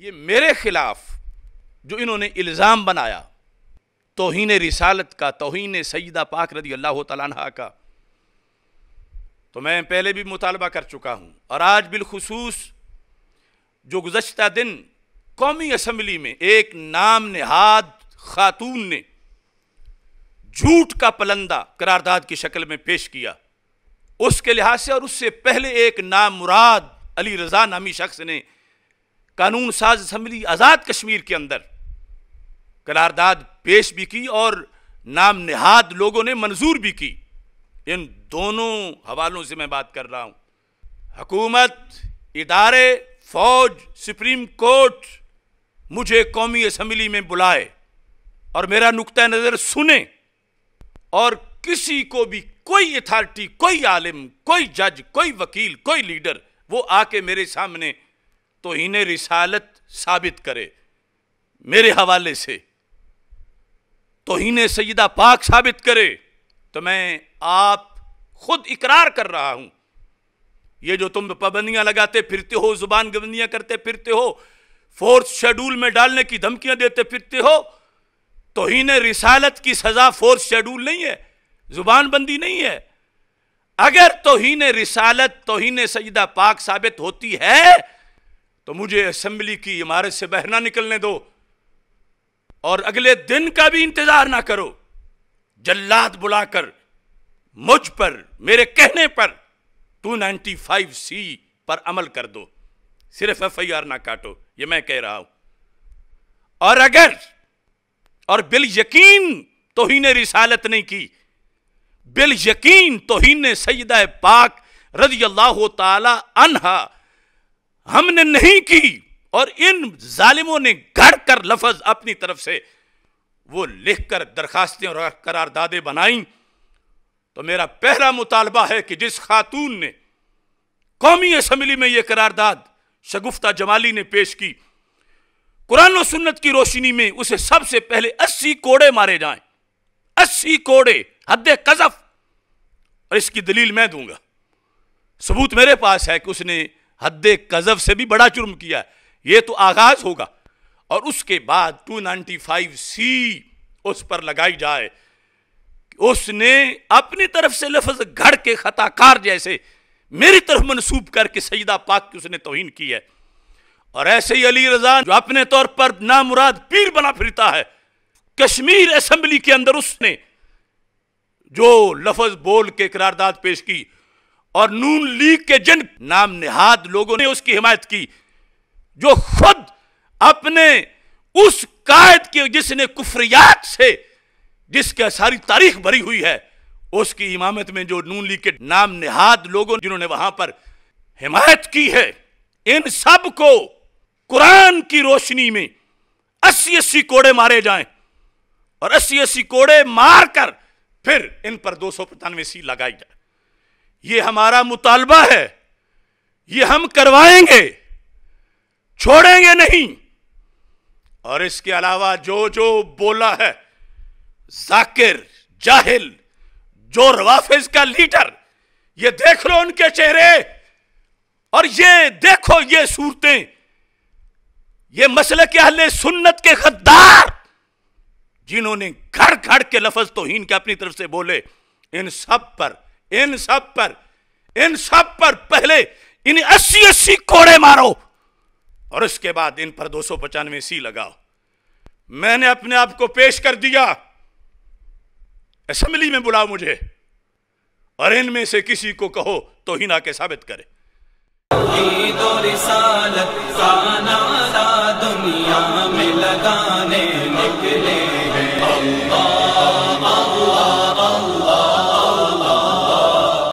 ये मेरे खिलाफ जो इन्होंने इल्ज़ाम बनाया तोहन रिसालत का तोहन सईदा पाक रदी अल्लाह तला का तो मैं पहले भी मुतालबा कर चुका हूँ और आज बिलखसूस जो गुज्त दिन कौमी असम्बली में एक नाम नहाद खातून ने झूठ का पलंदा करारदाद की शक्ल में पेश किया उसके लिहाज से और उससे पहले एक नाम मुराद अली रजा नामी शख्स ने कानून साज असम्बली आज़ाद कश्मीर के अंदर करारदाद पेश भी की और नाम नहाद लोगों ने मंजूर भी की इन दोनों हवालों से मैं बात कर रहा हूँ हकूमत इदारे फौज सुप्रीम कोर्ट मुझे कौमी असम्बली में बुलाए और मेरा नुक़ नज़र सुने और किसी को भी कोई अथॉरिटी कोई आलिम कोई जज कोई वकील कोई लीडर वो आके मेरे सामने तो इन्हें रिसालत साबित करे मेरे हवाले से तो इन्हें सईदा पाक साबित करे तो मैं आप खुद इकरार कर रहा हूं ये जो तुम पाबंदियां लगाते फिरते हो जुबान गबंदियां करते फिरते हो फोर्थ शेड्यूल में डालने की धमकियां देते फिरते हो तो इन्हें रिसालत की सजा फोर्थ शेड्यूल नहीं है जुबान बंदी नहीं है अगर तोहन रिसालत तोहन सजदा पाक साबित होती है तो मुझे असेंबली की इमारत से बहना निकलने दो और अगले दिन का भी इंतजार ना करो जल्लाद बुलाकर मुझ पर मेरे कहने पर 295 सी पर अमल कर दो सिर्फ एफआईआर ना काटो ये मैं कह रहा हूं और अगर और बिल यकीन तो ही ने रिसालत नहीं की बिल यकीन तो ने सईद पाक रजी अल्लाह तला अनहा हमने नहीं की और इन जालिमों ने गढ़ कर लफज अपनी तरफ से वो लिख कर दरखास्तें और करारदादें बनाई तो मेरा पहला मुतालबा है कि जिस खातून ने कौमी असम्बली में यह करारदाद शगुफ्ता जमाली ने पेश की कुरान और सुन्नत की रोशनी में उसे सबसे पहले अस्सी कोड़े मारे जाएं अस्सी कोड़े हद कजफ और इसकी दलील मैं दूंगा सबूत मेरे पास है कि उसने हद कजब से भी बड़ा जुर्म किया है ये तो आगाज होगा और उसके बाद 295 सी उस पर लगाई जाए उसने अपनी तरफ से लफज घड़ के खताकार जैसे मेरी तरफ मनसूब करके सईदा पाक की उसने तोहन की है और ऐसे ही अली रजा जो अपने तौर पर नामुराद पीर बना फिरता है कश्मीर असम्बली के अंदर उसने जो लफज बोल के करारदाद पेश की और नून लीग के जिन नाम निहाद लोगों ने उसकी हिमायत की जो खुद अपने उस कायद की जिसने कुफरियात से जिसके सारी तारीख भरी हुई है उसकी इमामत में जो नून लीग के नाम निहाद लोगों जिन्होंने वहां पर हिमायत की है इन सब को कुरान की रोशनी में अस्सी अस्सी कोड़े मारे जाएं और अस्सी अस्सी कोड़े मारकर फिर इन पर दो सौ पचानवे सी लगाई जाए ये हमारा मुतालबा है ये हम करवाएंगे छोड़ेंगे नहीं और इसके अलावा जो जो बोला है जाकिर जाहिल जो रवाफिज का लीडर ये देख लो उनके चेहरे और ये देखो ये सूरतें ये मसले के अहले सुन्नत के गद्दार जिन्होंने घड़ घड़ के लफज तोहीन के अपनी तरफ से बोले इन सब पर इन सब पर इन सब पर पहले इन अस्सी अस्सी कोड़े मारो और उसके बाद इन पर दो सौ पचानवे सी लगाओ मैंने अपने आप को पेश कर दिया असेंबली में बुलाओ मुझे और इनमें से किसी को कहो तो ही ना के साबित करे दुनिया में लगाने निकले